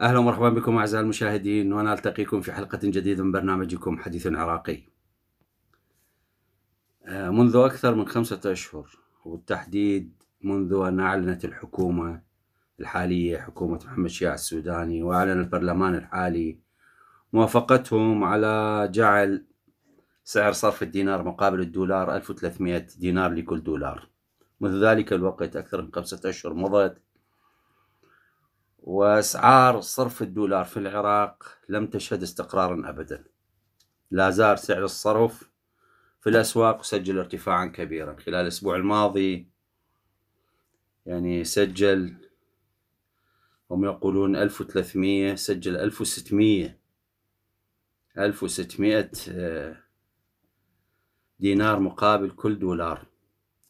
اهلا ومرحبا بكم اعزائي المشاهدين وانا التقيكم في حلقه جديده من برنامجكم حديث عراقي. آه، منذ اكثر من خمسه اشهر وبالتحديد منذ ان اعلنت الحكومه الحالية حكومة محمد شياع السوداني وأعلن البرلمان الحالي موافقتهم على جعل سعر صرف الدينار مقابل الدولار 1300 دينار لكل دولار منذ ذلك الوقت أكثر من خمسة أشهر مضت وأسعار صرف الدولار في العراق لم تشهد استقرارا أبدا لا زال سعر الصرف في الأسواق سجل ارتفاعا كبيرا خلال الأسبوع الماضي يعني سجل هم يقولون 1300 سجل 1600 1600 آه، دينار مقابل كل دولار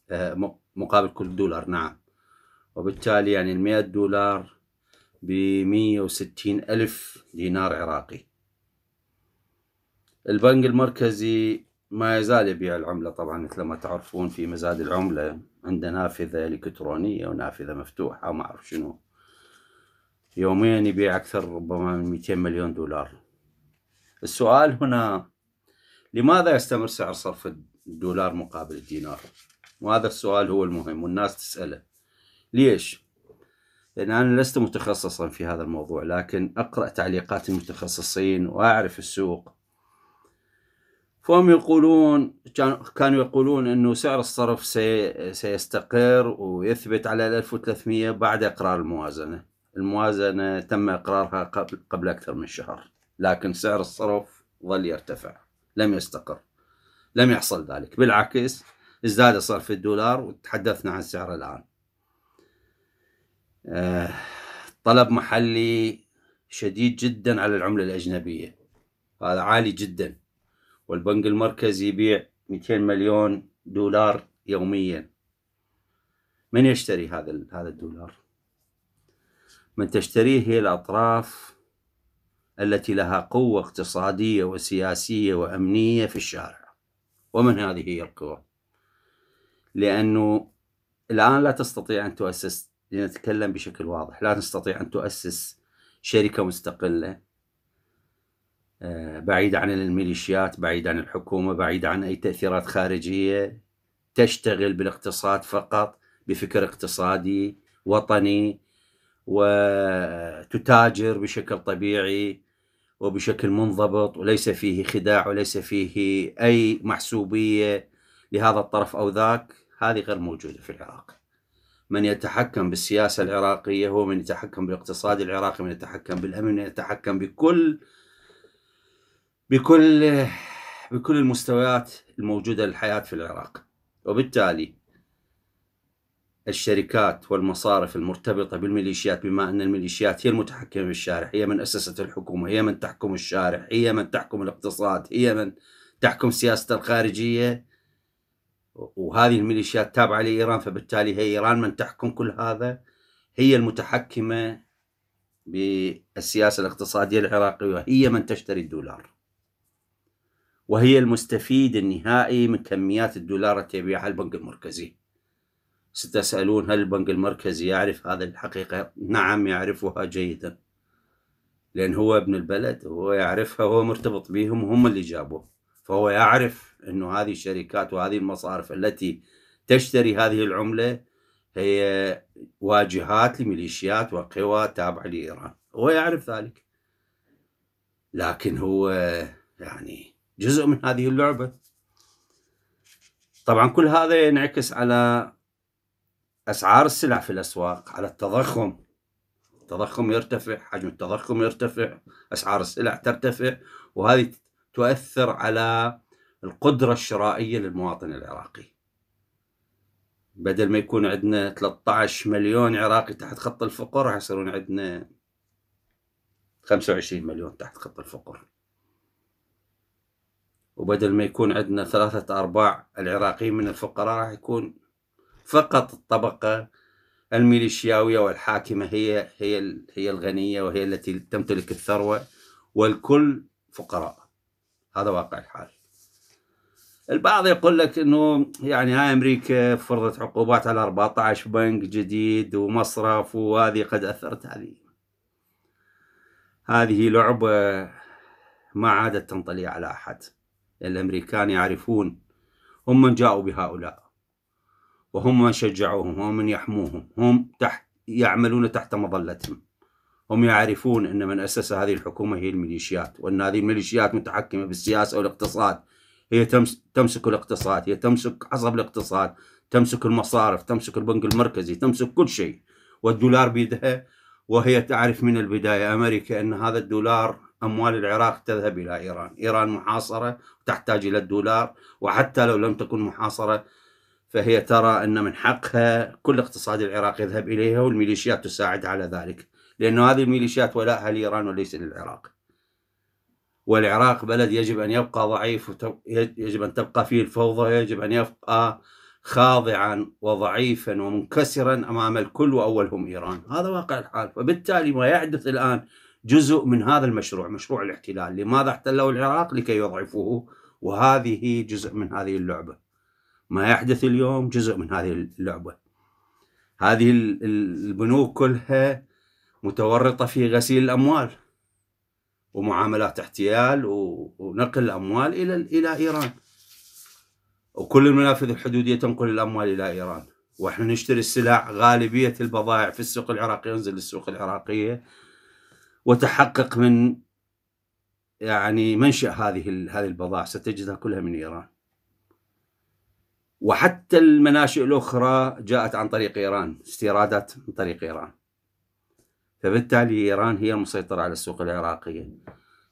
آه، مقابل كل دولار نعم وبالتالي يعني المئة دولار بمية وستين ألف دينار عراقي البنك المركزي ما يزال يبيع العملة طبعا مثل ما تعرفون في مزاد العملة عنده نافذة إلكترونية ونافذة مفتوحة وما أعرف شنو يوميا يبيع أكثر ربما من 200 مليون دولار السؤال هنا لماذا يستمر سعر صرف الدولار مقابل الدينار وهذا السؤال هو المهم والناس تسأله ليش؟ لأن أنا لست متخصصا في هذا الموضوع لكن أقرأ تعليقات المتخصصين وأعرف السوق فهم يقولون كانوا يقولون أنه سعر الصرف سيستقر ويثبت على 1300 بعد إقرار الموازنة الموازنة تم إقرارها قبل, قبل أكثر من شهر لكن سعر الصرف ظل يرتفع لم يستقر لم يحصل ذلك بالعكس ازداد صرف الدولار وتحدثنا عن سعر الآن آه، طلب محلي شديد جدا على العملة الأجنبية هذا عالي جدا والبنك المركزي يبيع 200 مليون دولار يوميا من يشتري هذا هذا الدولار من تشتريه هي الأطراف التي لها قوة اقتصادية وسياسية وأمنية في الشارع ومن هذه هي القوى لأنه الآن لا تستطيع أن تؤسس لنتكلم بشكل واضح لا تستطيع أن تؤسس شركة مستقلة آه، بعيدة عن الميليشيات بعيدة عن الحكومة بعيدة عن أي تأثيرات خارجية تشتغل بالاقتصاد فقط بفكر اقتصادي وطني وتتاجر بشكل طبيعي وبشكل منضبط وليس فيه خداع وليس فيه أي محسوبية لهذا الطرف أو ذاك هذه غير موجودة في العراق من يتحكم بالسياسة العراقية هو من يتحكم بالاقتصاد العراقي من يتحكم بالأمن من يتحكم بكل بكل بكل المستويات الموجودة للحياة في العراق وبالتالي الشركات والمصارف المرتبطة بالميليشيات بما أن الميليشيات هي المتحكمة بالشارع هي من أسست الحكومة هي من تحكم الشارع هي من تحكم الاقتصاد هي من تحكم سياسة الخارجية وهذه الميليشيات تابعة لإيران فبالتالي هي إيران من تحكم كل هذا هي المتحكمة بالسياسة الاقتصادية العراقية وهي من تشتري الدولار وهي المستفيد النهائي من كميات الدولار التي يبيعها البنك المركزي ستسألون هل البنك المركزي يعرف هذه الحقيقة؟ نعم يعرفها جيدا لأن هو ابن البلد هو يعرفها هو مرتبط بهم هم اللي جابوه فهو يعرف أنه هذه الشركات وهذه المصارف التي تشتري هذه العملة هي واجهات لميليشيات وقوى تابعة لإيران هو يعرف ذلك لكن هو يعني جزء من هذه اللعبة طبعا كل هذا ينعكس على أسعار السلع في الأسواق على التضخم التضخم يرتفع حجم التضخم يرتفع أسعار السلع ترتفع وهذه تؤثر على القدرة الشرائية للمواطن العراقي بدل ما يكون عندنا 13 مليون عراقي تحت خط الفقر راح يصيرون عندنا 25 مليون تحت خط الفقر وبدل ما يكون عندنا ثلاثة أرباع العراقيين من الفقراء راح يكون فقط الطبقة الميليشياوية والحاكمة هي هي هي الغنية وهي التي تمتلك الثروة والكل فقراء هذا واقع الحال البعض يقول لك انه يعني هاي امريكا فرضت عقوبات على 14 بنك جديد ومصرف وهذه قد اثرت هذه هذه لعبه ما عادت تنطلي على احد الامريكان يعرفون هم من جاؤوا بهؤلاء وهم من شجعوهم وهم من يحموهم هم تحت يعملون تحت مظلتهم هم يعرفون أن من أسس هذه الحكومة هي الميليشيات وأن هذه الميليشيات متحكمة بالسياسة والاقتصاد هي تمسك الاقتصاد هي تمسك عصب الاقتصاد تمسك المصارف تمسك البنك المركزي تمسك كل شيء والدولار بيدها وهي تعرف من البداية أمريكا أن هذا الدولار أموال العراق تذهب إلى إيران إيران محاصرة تحتاج إلى الدولار وحتى لو لم تكن محاصرة فهي ترى أن من حقها كل اقتصاد العراق يذهب إليها والميليشيات تساعد على ذلك لأن هذه الميليشيات ولاءها لإيران وليس للعراق والعراق بلد يجب أن يبقى ضعيف يجب أن تبقى فيه الفوضى يجب أن يبقى خاضعا وضعيفا ومنكسرا أمام الكل وأولهم إيران هذا واقع الحال وبالتالي ما يحدث الآن جزء من هذا المشروع مشروع الاحتلال لماذا احتلوا العراق لكي يضعفوه وهذه جزء من هذه اللعبه ما يحدث اليوم جزء من هذه اللعبة هذه البنوك كلها متورطة في غسيل الأموال ومعاملات احتيال ونقل الأموال إلى إلى إيران وكل المنافذ الحدودية تنقل الأموال إلى إيران واحنا نشتري السلع غالبية البضائع في السوق العراقي ينزل للسوق العراقية وتحقق من يعني منشأ هذه هذه البضائع ستجدها كلها من إيران وحتى المناشئ الأخرى جاءت عن طريق إيران استيرادات من طريق إيران فبالتالي إيران هي المسيطرة على السوق العراقية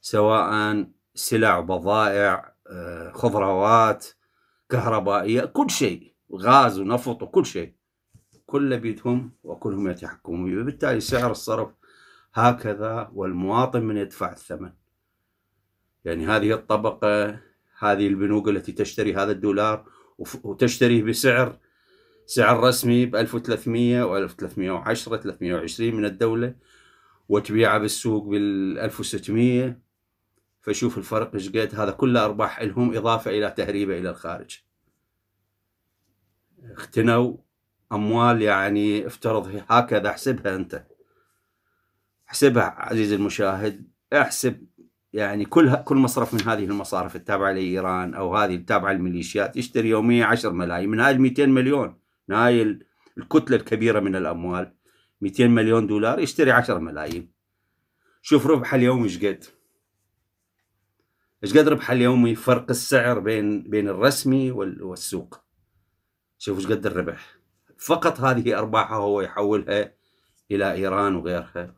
سواء سلع وبضائع آه، خضروات كهربائية كل شيء غاز ونفط وكل شيء كل بيدهم وكلهم يتحكمون وبالتالي سعر الصرف هكذا والمواطن من يدفع الثمن يعني هذه الطبقة هذه البنوك التي تشتري هذا الدولار وتشتريه بسعر سعر رسمي ب 1300 و 1310 320 من الدولة وتبيعه بالسوق بال 1600 فشوف الفرق ايش قد هذا كله ارباح لهم اضافة الى تهريبه الى الخارج اختنوا اموال يعني افترض هكذا احسبها انت احسبها عزيزي المشاهد احسب يعني كل كل مصرف من هذه المصارف التابعه لايران او هذه التابعه للميليشيات يشتري يوميا 10 ملايين من هاي ال 200 مليون من هاي الكتله الكبيره من الاموال 200 مليون دولار يشتري 10 ملايين شوف ربح اليومي ايش قد ايش قد ربح اليومي فرق السعر بين بين الرسمي والسوق شوف ايش قد الربح فقط هذه ارباحه هو يحولها الى ايران وغيرها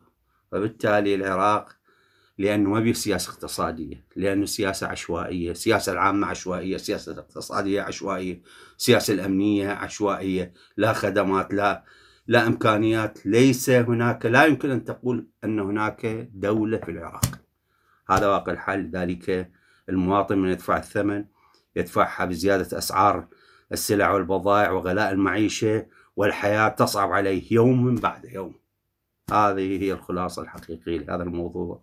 فبالتالي العراق لأنه ما في سياسة اقتصادية لأنه سياسه عشوائية السياسة العامة عشوائية السياسة الاقتصادية عشوائية السياسة الأمنية عشوائية لا خدمات لا لا إمكانيات ليس هناك لا يمكن أن تقول أن هناك دولة في العراق هذا واقع الحال ذلك المواطن من يدفع الثمن يدفعها بزيادة أسعار السلع والبضائع وغلاء المعيشة والحياة تصعب عليه يوم بعد يوم هذه هي الخلاصة الحقيقية لهذا الموضوع